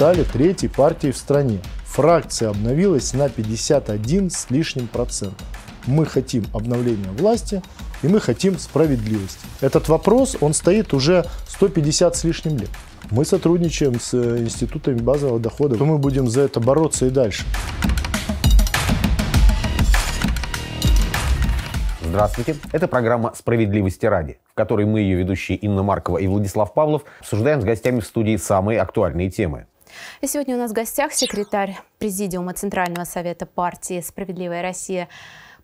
стали третьей партией в стране. Фракция обновилась на 51 с лишним процентом. Мы хотим обновления власти, и мы хотим справедливости. Этот вопрос, он стоит уже 150 с лишним лет. Мы сотрудничаем с э, институтами базового дохода, то мы будем за это бороться и дальше. Здравствуйте. Это программа «Справедливости ради», в которой мы, ее ведущие Инна Маркова и Владислав Павлов, обсуждаем с гостями в студии самые актуальные темы. И сегодня у нас в гостях секретарь Президиума Центрального совета партии «Справедливая Россия»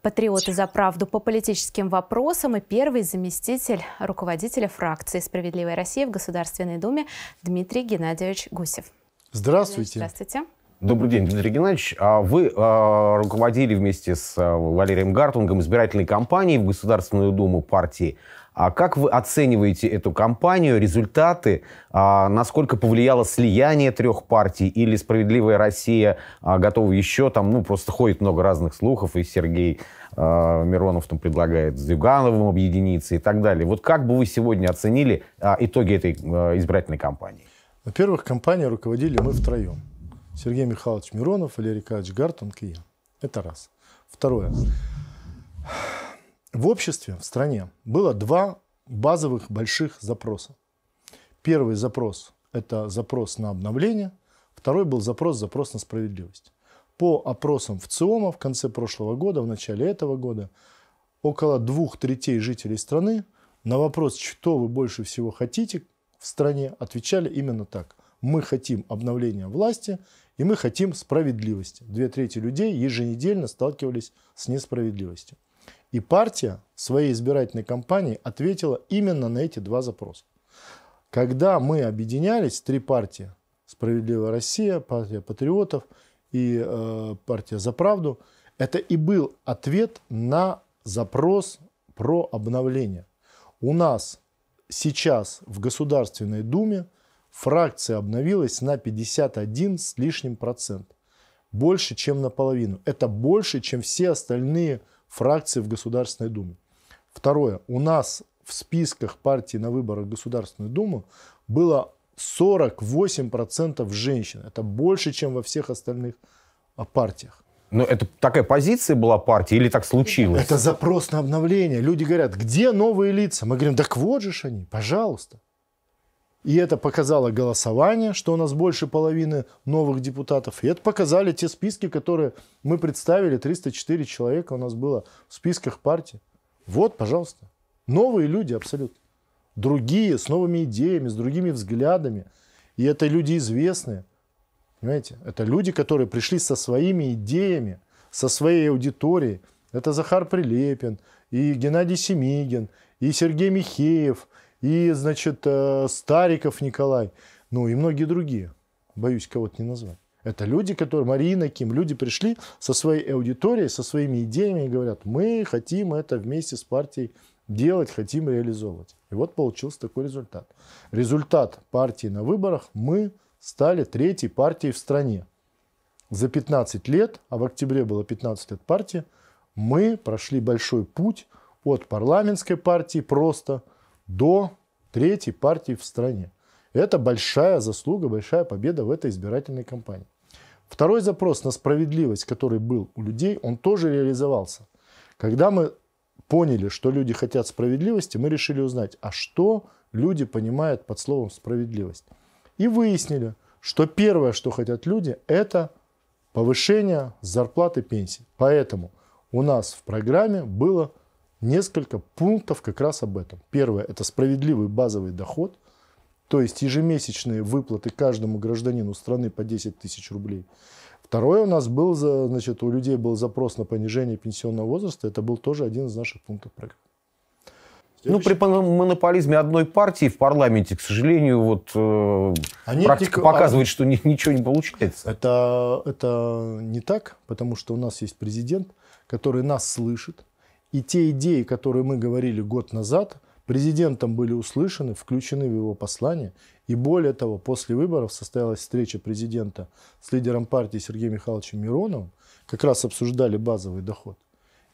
патриоты за правду по политическим вопросам и первый заместитель руководителя фракции «Справедливая Россия» в Государственной Думе Дмитрий Геннадьевич Гусев. Здравствуйте. Здравствуйте. Добрый день, Дмитрий Геннадьевич. А вы а, руководили вместе с а, Валерием Гартунгом избирательной кампанией в Государственную Думу партии а как вы оцениваете эту кампанию, результаты, а, насколько повлияло слияние трех партий или «Справедливая Россия» а, готова еще, там, ну, просто ходит много разных слухов, и Сергей а, Миронов там предлагает с Зюгановым объединиться и так далее. Вот как бы вы сегодня оценили а, итоги этой а, избирательной кампании? Во-первых, кампанию руководили мы втроем. Сергей Михайлович Миронов, Валерий Николаевич Гартунг и я. Это раз. Второе. В обществе, в стране было два базовых больших запроса. Первый запрос – это запрос на обновление, второй был запрос – запрос на справедливость. По опросам в ЦИОМа в конце прошлого года, в начале этого года, около двух третей жителей страны на вопрос, что вы больше всего хотите в стране, отвечали именно так. Мы хотим обновления власти и мы хотим справедливости. Две трети людей еженедельно сталкивались с несправедливостью. И партия своей избирательной кампании ответила именно на эти два запроса. Когда мы объединялись, три партии, «Справедливая Россия», партия патриотов и э, партия «За правду», это и был ответ на запрос про обновление. У нас сейчас в Государственной Думе фракция обновилась на 51 с лишним процент. Больше, чем наполовину. Это больше, чем все остальные партии фракции в Государственной Думе. Второе. У нас в списках партии на выборах в Государственную Думу было 48% женщин. Это больше, чем во всех остальных а, партиях. Но ну, это такая позиция была партии или так случилось? Это запрос на обновление. Люди говорят, где новые лица? Мы говорим, так вот же они, пожалуйста. И это показало голосование, что у нас больше половины новых депутатов. И это показали те списки, которые мы представили. 304 человека у нас было в списках партии. Вот, пожалуйста. Новые люди абсолютно. Другие, с новыми идеями, с другими взглядами. И это люди известные. Понимаете? Это люди, которые пришли со своими идеями, со своей аудиторией. Это Захар Прилепин, и Геннадий Семигин, и Сергей Михеев – и, значит, э, Стариков Николай, ну и многие другие. Боюсь кого-то не назвать. Это люди, которые, Марина Ким, люди пришли со своей аудиторией, со своими идеями и говорят, мы хотим это вместе с партией делать, хотим реализовывать. И вот получился такой результат. Результат партии на выборах мы стали третьей партией в стране. За 15 лет, а в октябре было 15 лет партии, мы прошли большой путь от парламентской партии просто – до третьей партии в стране. Это большая заслуга, большая победа в этой избирательной кампании. Второй запрос на справедливость, который был у людей, он тоже реализовался. Когда мы поняли, что люди хотят справедливости, мы решили узнать, а что люди понимают под словом справедливость. И выяснили, что первое, что хотят люди, это повышение зарплаты пенсий. Поэтому у нас в программе было несколько пунктов как раз об этом. Первое – это справедливый базовый доход, то есть ежемесячные выплаты каждому гражданину страны по 10 тысяч рублей. Второе у нас был, значит, у людей был запрос на понижение пенсионного возраста, это был тоже один из наших пунктов проекта. Ну, при монополизме одной партии в парламенте, к сожалению, вот э, а практика ник... показывает, что ни, ничего не получается. Это, это не так, потому что у нас есть президент, который нас слышит, и те идеи, которые мы говорили год назад, президентом были услышаны, включены в его послание. И более того, после выборов состоялась встреча президента с лидером партии Сергеем Михайловичем Мироновым. Как раз обсуждали базовый доход.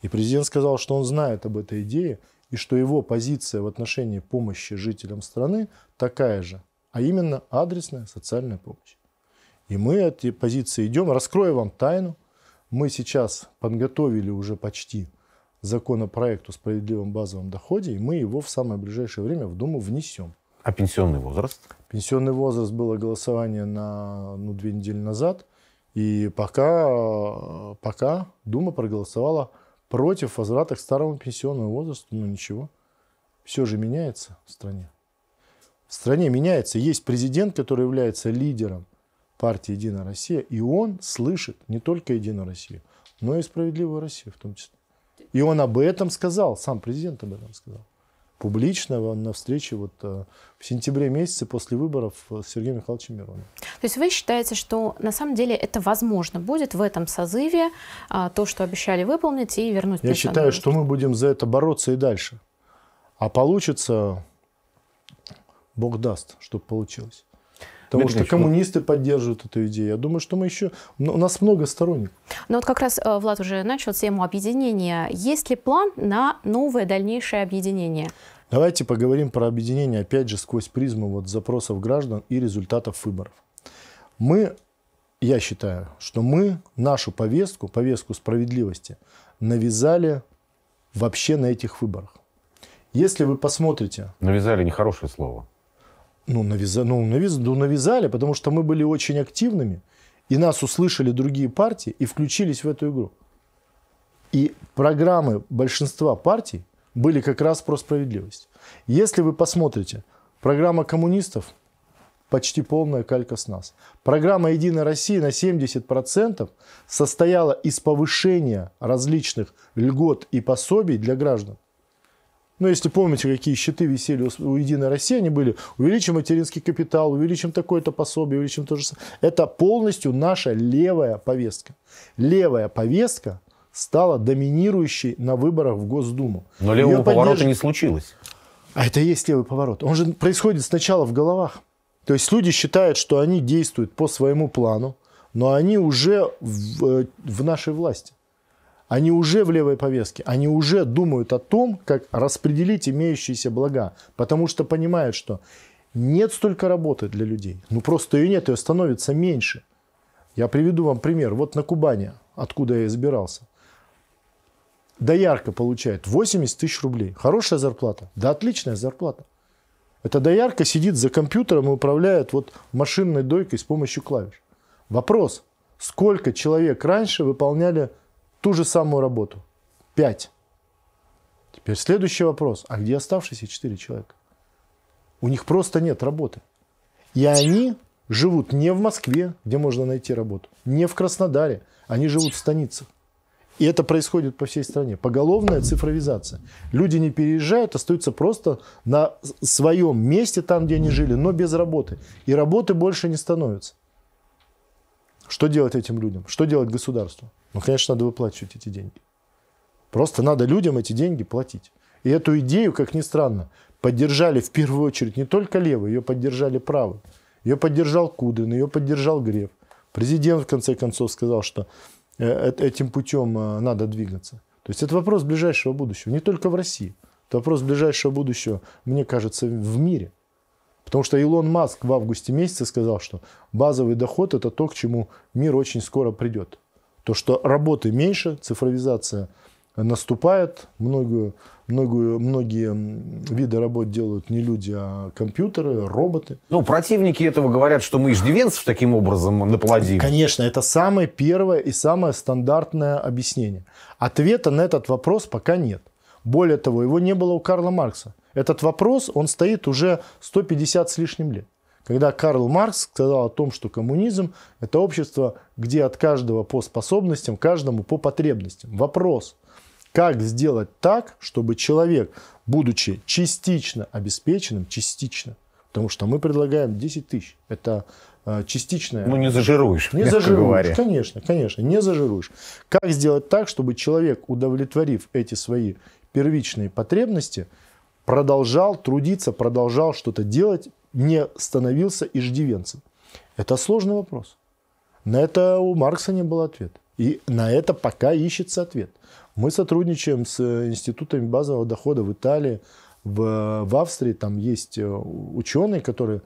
И президент сказал, что он знает об этой идее и что его позиция в отношении помощи жителям страны такая же, а именно адресная социальная помощь. И мы от этой позиции идем. Раскрою вам тайну. Мы сейчас подготовили уже почти законопроект о справедливом базовом доходе, и мы его в самое ближайшее время в Думу внесем. А пенсионный возраст? Пенсионный возраст было голосование на ну, две недели назад, и пока, пока Дума проголосовала против возврата к старому пенсионному возрасту, ну ничего, все же меняется в стране. В стране меняется. Есть президент, который является лидером партии «Единая Россия», и он слышит не только «Единую Россию», но и «Справедливую Россию» в том числе. И он об этом сказал, сам президент об этом сказал. Публично он на встрече вот э, в сентябре месяце после выборов э, с Сергеем Михайловичем Мироновым. То есть вы считаете, что на самом деле это возможно будет в этом созыве, а, то, что обещали выполнить и вернуть? Я считаю, что мы будем за это бороться и дальше. А получится, Бог даст, чтобы получилось. Потому что коммунисты поддерживают эту идею. Я думаю, что мы еще... Ну, у нас много сторонников. Ну вот как раз э, Влад уже начал тему объединения. Есть ли план на новое дальнейшее объединение? Давайте поговорим про объединение, опять же, сквозь призму вот запросов граждан и результатов выборов. Мы, я считаю, что мы нашу повестку, повестку справедливости, навязали вообще на этих выборах. Если вы посмотрите... Навязали нехорошее слово. Ну, навязали, ну, ну, навязали, потому что мы были очень активными, и нас услышали другие партии и включились в эту игру. И программы большинства партий были как раз про справедливость. Если вы посмотрите, программа коммунистов почти полная калька с нас. Программа «Единая Россия» на 70% состояла из повышения различных льгот и пособий для граждан. Ну, если помните, какие щиты висели у «Единой России», они были «увеличим материнский капитал», «увеличим такое-то пособие», «увеличим то же самое». Это полностью наша левая повестка. Левая повестка стала доминирующей на выборах в Госдуму. Но левого Ее поворота поддерж... не случилось. А это и есть левый поворот. Он же происходит сначала в головах. То есть люди считают, что они действуют по своему плану, но они уже в, э, в нашей власти. Они уже в левой повестке, они уже думают о том, как распределить имеющиеся блага, потому что понимают, что нет столько работы для людей. Ну просто ее нет, ее становится меньше. Я приведу вам пример. Вот на Кубани, откуда я избирался. Доярка получает 80 тысяч рублей. Хорошая зарплата? Да отличная зарплата. Эта доярка сидит за компьютером и управляет вот машинной дойкой с помощью клавиш. Вопрос, сколько человек раньше выполняли ту же самую работу. Пять. Теперь следующий вопрос. А где оставшиеся четыре человека? У них просто нет работы. И они живут не в Москве, где можно найти работу, не в Краснодаре. Они живут в станицах. И это происходит по всей стране. Поголовная цифровизация. Люди не переезжают, остаются просто на своем месте, там, где они жили, но без работы. И работы больше не становится. Что делать этим людям? Что делать государству? Ну, конечно, надо выплачивать эти деньги. Просто надо людям эти деньги платить. И эту идею, как ни странно, поддержали в первую очередь не только левые, ее поддержали правые. Ее поддержал Кудин, ее поддержал Греф. Президент, в конце концов, сказал, что э, э, этим путем э, надо двигаться. То есть это вопрос ближайшего будущего, не только в России. Это вопрос ближайшего будущего, мне кажется, в мире. Потому что Илон Маск в августе месяце сказал, что базовый доход – это то, к чему мир очень скоро придет. То, что работы меньше, цифровизация наступает, многие, многие, многие виды работ делают не люди, а компьютеры, роботы. Ну, противники этого говорят, что мы иждивенцев таким образом наплодим. Конечно, это самое первое и самое стандартное объяснение. Ответа на этот вопрос пока нет. Более того, его не было у Карла Маркса. Этот вопрос, он стоит уже 150 с лишним лет когда Карл Маркс сказал о том, что коммунизм – это общество, где от каждого по способностям, каждому по потребностям. Вопрос, как сделать так, чтобы человек, будучи частично обеспеченным, частично, потому что мы предлагаем 10 тысяч, это э, частичное. Ну, не зажируешь. Не зажируешь, говоря. конечно, конечно, не зажируешь. Как сделать так, чтобы человек, удовлетворив эти свои первичные потребности, продолжал трудиться, продолжал что-то делать, не становился иждивенцем? Это сложный вопрос. На это у Маркса не был ответ. И на это пока ищется ответ. Мы сотрудничаем с э, институтами базового дохода в Италии, в, в Австрии. Там есть э, ученые, которые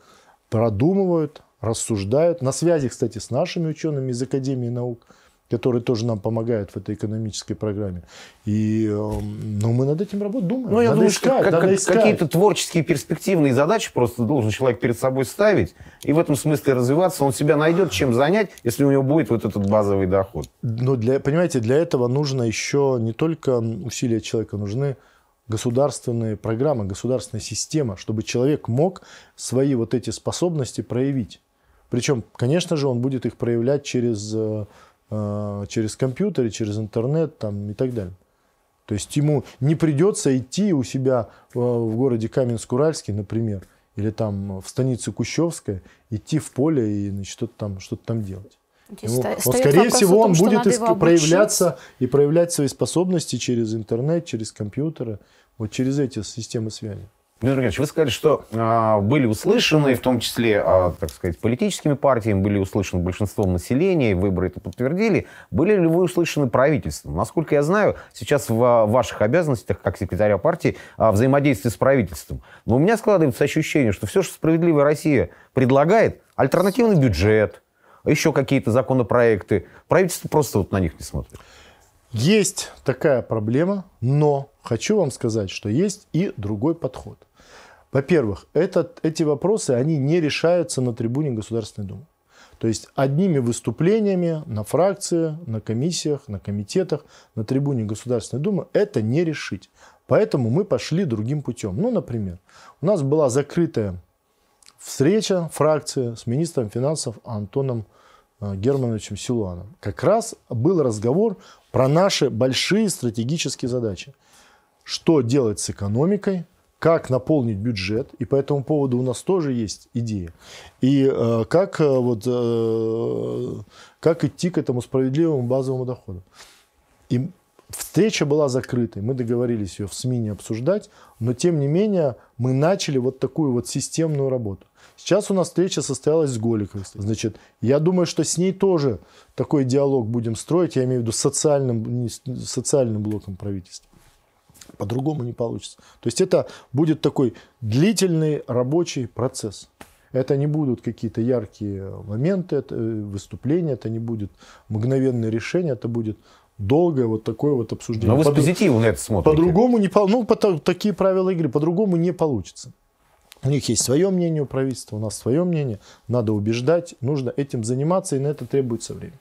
продумывают, рассуждают. На связи, кстати, с нашими учеными из Академии наук – которые тоже нам помогают в этой экономической программе. И эм, ну, мы над этим работаем, думаем. Ну, я надо думаю, искать, как, как, какие-то творческие перспективные задачи просто должен человек перед собой ставить. И в этом смысле развиваться. Он себя найдет, чем занять, если у него будет вот этот базовый доход. Но, для, понимаете, для этого нужно еще не только усилия человека, нужны государственные программы, государственная система, чтобы человек мог свои вот эти способности проявить. Причем, конечно же, он будет их проявлять через э, Э, через компьютеры, через интернет там, и так далее. То есть ему не придется идти у себя э, в городе Каменск-Уральский, например, или там в станице Кущевская, идти в поле и что-то там, что там делать. Ему, вот, скорее всего, том, он будет иск... проявляться и проявлять свои способности через интернет, через компьютеры, вот через эти системы связи. Дмитрий Евгеньевич, вы сказали, что а, были услышаны, в том числе, а, так сказать, политическими партиями, были услышаны большинством населения, выборы это подтвердили. Были ли вы услышаны правительством? Насколько я знаю, сейчас а, в ваших обязанностях, как секретаря партии, а, взаимодействие с правительством. Но у меня складывается ощущение, что все, что «Справедливая Россия» предлагает, альтернативный бюджет, еще какие-то законопроекты, правительство просто вот на них не смотрит. Есть такая проблема, но хочу вам сказать, что есть и другой подход. Во-первых, эти вопросы, они не решаются на трибуне Государственной Думы. То есть одними выступлениями на фракции, на комиссиях, на комитетах, на трибуне Государственной Думы это не решить. Поэтому мы пошли другим путем. Ну, например, у нас была закрытая встреча фракции с министром финансов Антоном э, Германовичем Силуаном. Как раз был разговор про наши большие стратегические задачи. Что делать с экономикой, как наполнить бюджет, и по этому поводу у нас тоже есть идея. И э, как, э, вот, э, как идти к этому справедливому базовому доходу. И встреча была закрытой, мы договорились ее в СМИ не обсуждать, но тем не менее мы начали вот такую вот системную работу. Сейчас у нас встреча состоялась с Голиковой. Значит, я думаю, что с ней тоже такой диалог будем строить, я имею в виду социальным, социальным блоком правительства. По-другому не получится. То есть это будет такой длительный рабочий процесс. Это не будут какие-то яркие моменты, это э, выступления, это не будет мгновенное решение, это будет долгое вот такое вот обсуждение. Но вы с позитивом на это смотрите. По-другому не ну, по, такие правила игры, по-другому не получится. У них есть свое мнение у правительства, у нас свое мнение. Надо убеждать, нужно этим заниматься, и на это требуется время.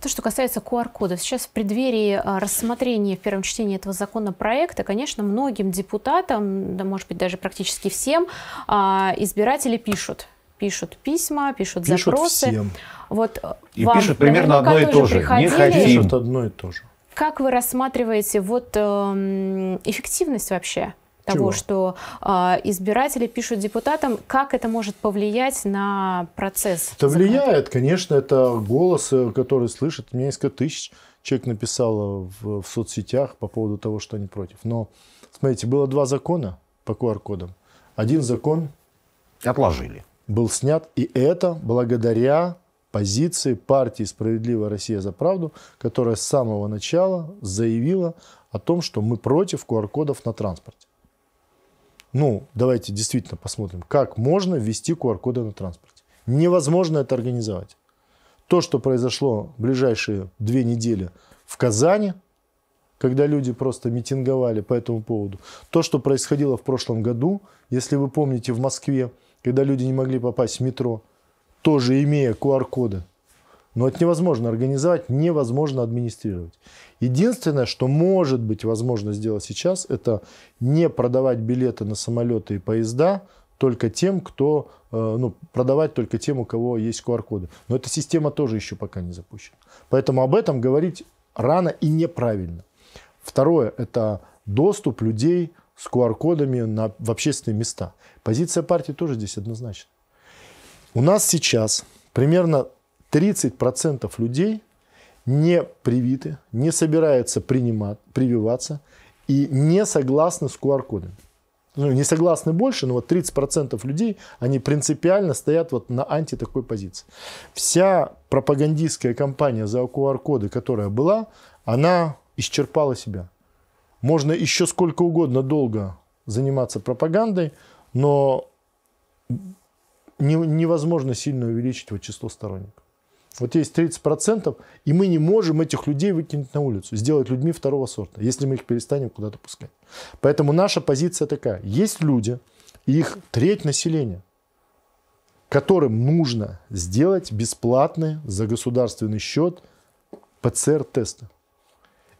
То, что касается QR-кода, сейчас в преддверии а, рассмотрения в первом чтении этого законопроекта, конечно, многим депутатам, да, может быть, даже практически всем, а, избиратели пишут. Пишут письма, пишут, пишут запросы. Всем. Вот и вам, пишут примерно одно и то же. Не хотим. Пишут одно и то же. Как вы рассматриваете вот, эм, эффективность вообще того, Чего? что э, избиратели пишут депутатам, как это может повлиять на процесс? Это влияет, конечно, это голос, э, который слышит. У меня несколько тысяч человек написало в, в соцсетях по поводу того, что они против. Но, смотрите, было два закона по QR-кодам. Один закон отложили. Был снят, и это благодаря позиции партии «Справедливая Россия за правду», которая с самого начала заявила о том, что мы против QR-кодов на транспорте ну, давайте действительно посмотрим, как можно ввести QR-коды на транспорте. Невозможно это организовать. То, что произошло в ближайшие две недели в Казани, когда люди просто митинговали по этому поводу, то, что происходило в прошлом году, если вы помните, в Москве, когда люди не могли попасть в метро, тоже имея QR-коды, но это невозможно организовать, невозможно администрировать. Единственное, что может быть возможно сделать сейчас, это не продавать билеты на самолеты и поезда только тем, кто, э, ну, продавать только тем, у кого есть QR-коды. Но эта система тоже еще пока не запущена. Поэтому об этом говорить рано и неправильно. Второе – это доступ людей с QR-кодами на, в общественные места. Позиция партии тоже здесь однозначна. У нас сейчас примерно 30% людей не привиты, не собираются принимать, прививаться и не согласны с QR-кодами. Ну, не согласны больше, но вот 30% людей, они принципиально стоят вот на анти такой позиции. Вся пропагандистская кампания за QR-коды, которая была, она исчерпала себя. Можно еще сколько угодно долго заниматься пропагандой, но невозможно сильно увеличить вот число сторонников. Вот есть 30%, и мы не можем этих людей выкинуть на улицу, сделать людьми второго сорта, если мы их перестанем куда-то пускать. Поэтому наша позиция такая. Есть люди, и их треть населения, которым нужно сделать бесплатные за государственный счет ПЦР-тесты.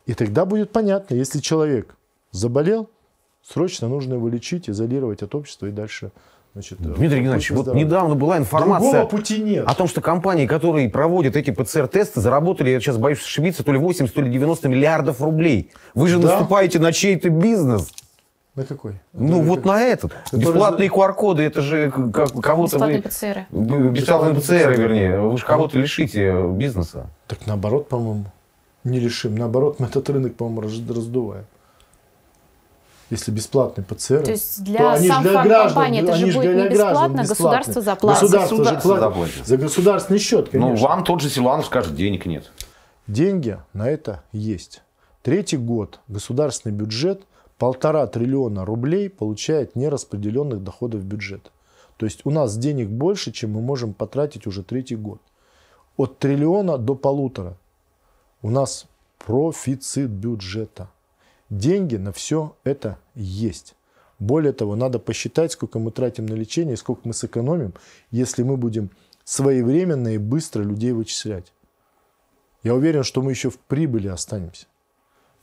И тогда будет понятно, если человек заболел, срочно нужно его лечить, изолировать от общества и дальше Значит, Дмитрий э, Геннадьевич, вот здоровья. недавно была информация пути нет. о том, что компании, которые проводят эти ПЦР-тесты, заработали, я сейчас боюсь ошибиться, то ли 80, то ли 90 миллиардов рублей. Вы же да? наступаете на чей-то бизнес. На какой? Ну, это вот как... на этот. Это Бесплатные тоже... QR-коды, это же как, кого-то Бесплатные вы... ПЦР. Бесплатные ПЦР, вернее. Вы же кого-то лишите бизнеса. Так наоборот, по-моему, не лишим. Наоборот, мы этот рынок, по-моему, раздуваем если бесплатный ПЦР, то, есть для то они сам для граждан, компании это же будет не бесплатно, граждан, государство заплатит. Государство, государство Заплатит. За государственный счет, ну, конечно. Ну, вам тот же Силуанов скажет, денег нет. Деньги на это есть. Третий год государственный бюджет полтора триллиона рублей получает нераспределенных доходов бюджета. То есть у нас денег больше, чем мы можем потратить уже третий год. От триллиона до полутора. У нас профицит бюджета. Деньги на все это есть. Более того, надо посчитать, сколько мы тратим на лечение, сколько мы сэкономим, если мы будем своевременно и быстро людей вычислять. Я уверен, что мы еще в прибыли останемся.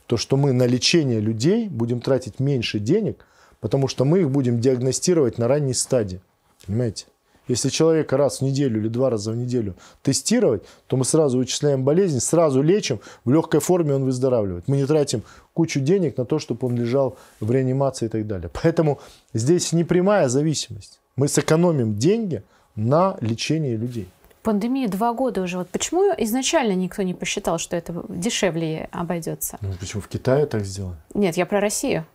То, что мы на лечение людей будем тратить меньше денег, потому что мы их будем диагностировать на ранней стадии. Понимаете? Если человека раз в неделю или два раза в неделю тестировать, то мы сразу вычисляем болезнь, сразу лечим, в легкой форме он выздоравливает. Мы не тратим кучу денег на то, чтобы он лежал в реанимации и так далее. Поэтому здесь не прямая зависимость. Мы сэкономим деньги на лечение людей. Пандемия два года уже. Вот почему изначально никто не посчитал, что это дешевле обойдется? Ну, почему в Китае так сделали? Нет, я про Россию.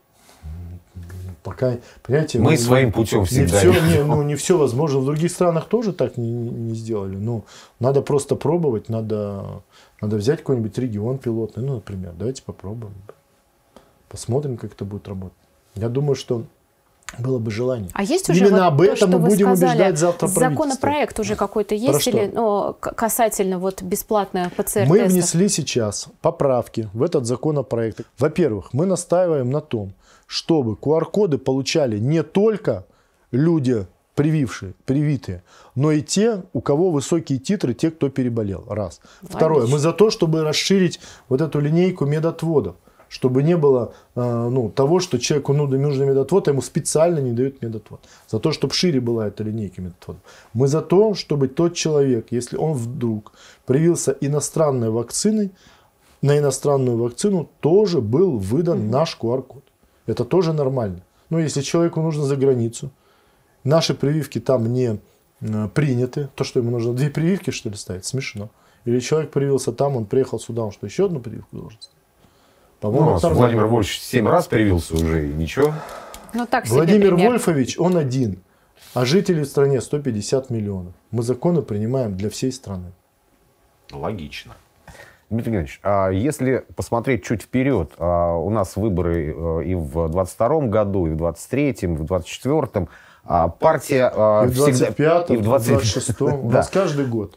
Пока, понимаете, мы ну, ну, своим путем не всегда. Все, не, ну, не все возможно. В других странах тоже так не, не сделали. Но ну, надо просто пробовать, надо, надо взять какой-нибудь регион пилотный, ну, например, давайте попробуем. Посмотрим, как это будет работать. Я думаю, что было бы желание. А есть уже Именно вот об этом то, мы будем сказали, убеждать завтра Законопроект уже какой-то есть Про или ну, касательно вот бесплатная пцр Мы внесли сейчас поправки в этот законопроект. Во-первых, мы настаиваем на том, чтобы QR-коды получали не только люди, привившие, привитые, но и те, у кого высокие титры, те, кто переболел. Раз. Ну, Второе. Мы за то, чтобы расширить вот эту линейку медотводов чтобы не было э, ну, того, что человеку ну, нужен медотвод, а ему специально не дают медотвод. За то, чтобы шире была эта линейка медотводов. Мы за то, чтобы тот человек, если он вдруг привился иностранной вакциной, на иностранную вакцину тоже был выдан mm-hmm. наш QR-код. Это тоже нормально. Но если человеку нужно за границу, наши прививки там не э, приняты, то что ему нужно две прививки что ли ставить? Смешно. Или человек привился там, он приехал сюда, он что, еще одну прививку должен ставить? По-моему, ну, Владимир Вольфович семь раз привился уже, и ничего. Ну, так Владимир пример. Вольфович, он один, а жителей в стране 150 миллионов. Мы законы принимаем для всей страны. Логично. Дмитрий Геннадьевич, а если посмотреть чуть вперед, а у нас выборы э, и в 22 году, и в 23 и в 24 а партия и в а, всегда... И в 26 да. у нас каждый год.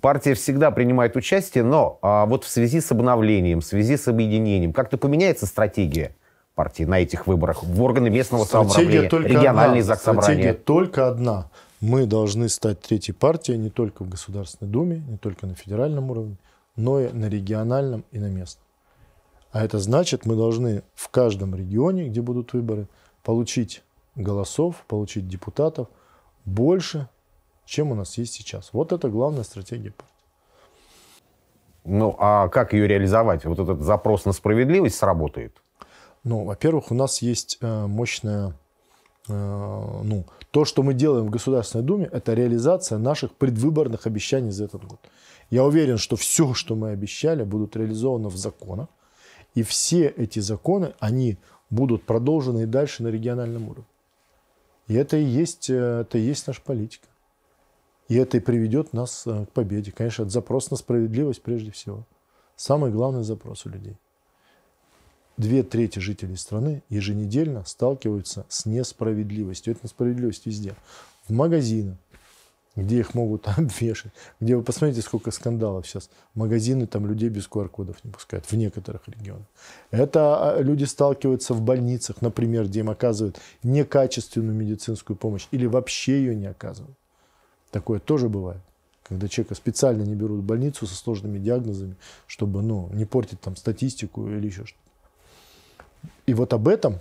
Партия всегда принимает участие, но а вот в связи с обновлением, в связи с объединением, как-то поменяется стратегия партии на этих выборах в органы местного стратегия самоуправления, региональные одна. ЗАГС собрания? Стратегия только одна. Мы должны стать третьей партией не только в Государственной Думе, не только на федеральном уровне, но и на региональном и на местном. А это значит, мы должны в каждом регионе, где будут выборы, получить голосов, получить депутатов больше, чем у нас есть сейчас. Вот это главная стратегия партии. Ну, а как ее реализовать? Вот этот запрос на справедливость сработает? Ну, во-первых, у нас есть э, мощная Э, ну, то, что мы делаем в Государственной Думе, это реализация наших предвыборных обещаний за этот год. Я уверен, что все, что мы обещали, будут реализованы в законах. И все эти законы, они будут продолжены и дальше на региональном уровне. И это и есть, э, это и есть наша политика. И это и приведет нас э, к победе. Конечно, это запрос на справедливость прежде всего. Самый главный запрос у людей две трети жителей страны еженедельно сталкиваются с несправедливостью. Это несправедливость везде. В магазинах, где их могут обвешать, где вы посмотрите, сколько скандалов сейчас. Магазины там людей без QR-кодов не пускают в некоторых регионах. Это а, люди сталкиваются в больницах, например, где им оказывают некачественную медицинскую помощь или вообще ее не оказывают. Такое тоже бывает когда человека специально не берут в больницу со сложными диагнозами, чтобы ну, не портить там статистику или еще что-то. И вот об этом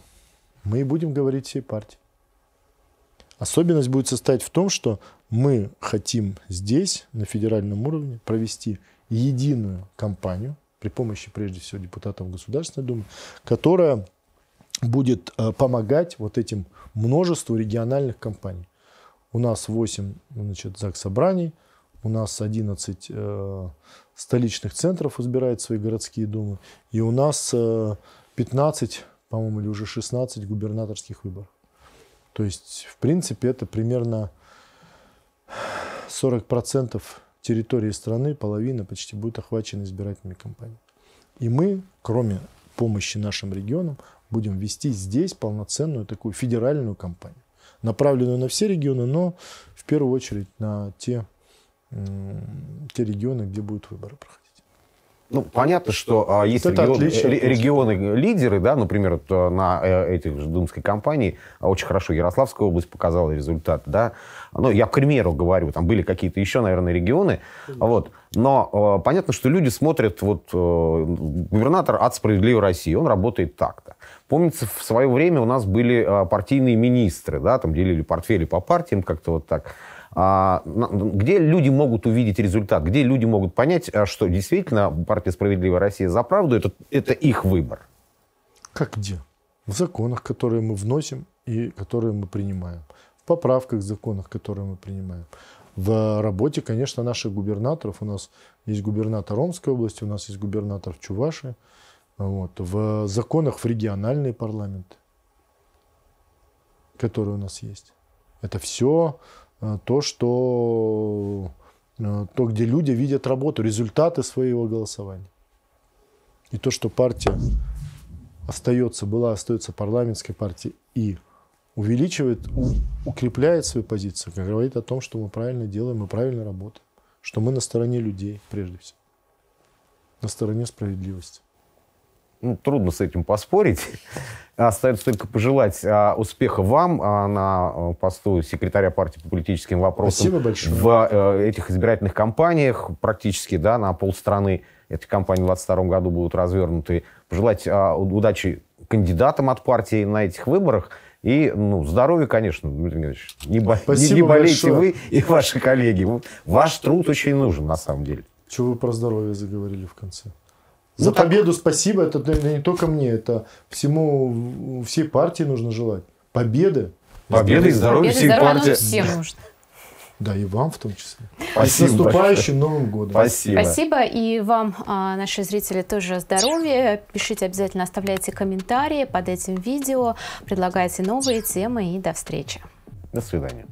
мы и будем говорить всей партии. Особенность будет состоять в том, что мы хотим здесь, на федеральном уровне, провести единую кампанию при помощи, прежде всего, депутатов Государственной Думы, которая будет э, помогать вот этим множеству региональных компаний. У нас 8 значит, ЗАГС собраний, у нас 11 э, столичных центров избирают свои городские думы, и у нас э, 15, по-моему, или уже 16 губернаторских выборов. То есть, в принципе, это примерно 40% территории страны, половина почти будет охвачена избирательными кампаниями. И мы, кроме помощи нашим регионам, будем вести здесь полноценную такую федеральную кампанию, направленную на все регионы, но в первую очередь на те, те регионы, где будут выборы проходить. Ну, понятно, что а, э, если регион, регионы-лидеры, э, да, например, вот, э, на э, этой же думской кампании а, очень хорошо Ярославская область показала результат, да. Ну, я, к примеру, говорю, там были какие-то еще, наверное, регионы, Конечно. вот. Но э, понятно, что люди смотрят, вот, э, губернатор от «Справедливой России», он работает так-то. Помнится, в свое время у нас были э, партийные министры, да, там делили портфели по партиям как-то вот так. А, где люди могут увидеть результат, где люди могут понять, а, что действительно партия «Справедливая Россия за правду» это, — это их выбор? Как где? В законах, которые мы вносим и которые мы принимаем. В поправках в законах, которые мы принимаем. В работе, конечно, наших губернаторов. У нас есть губернатор Омской области, у нас есть губернатор в Чувашии. Вот. В законах в региональные парламенты, которые у нас есть. Это все Э, то, что, э, то, где люди видят работу, результаты своего голосования. И то, что партия остается, была, остается парламентской партией и увеличивает, у, укрепляет свою позицию, как говорит о том, что мы правильно делаем, мы правильно работаем, что мы на стороне людей, прежде всего, на стороне справедливости. Ну, трудно с этим поспорить. Остается только пожелать а, успеха вам а, на а, посту секретаря партии по политическим вопросам Спасибо большое. в э, этих избирательных кампаниях практически да, на полстраны. Эти кампании в 2022 году будут развернуты. Пожелать а, удачи кандидатам от партии на этих выборах. И ну, здоровья, конечно, Дмитрий Геннадьевич. Не, бо- не, не болейте большое. вы и ваши коллеги. Ваш труд очень нужен, на самом деле. Чего вы про здоровье заговорили в конце? За ну, победу так... спасибо, это не только мне, это всему, всей партии нужно желать. Победы. Победы и здоровья всей партии. Всем нужно. Да, и вам в том числе. Спасибо. И с наступающим большое. Новым годом. Спасибо. Спасибо. И вам, а, наши зрители, тоже здоровья. Пишите обязательно, оставляйте комментарии под этим видео, предлагайте новые темы и до встречи. До свидания.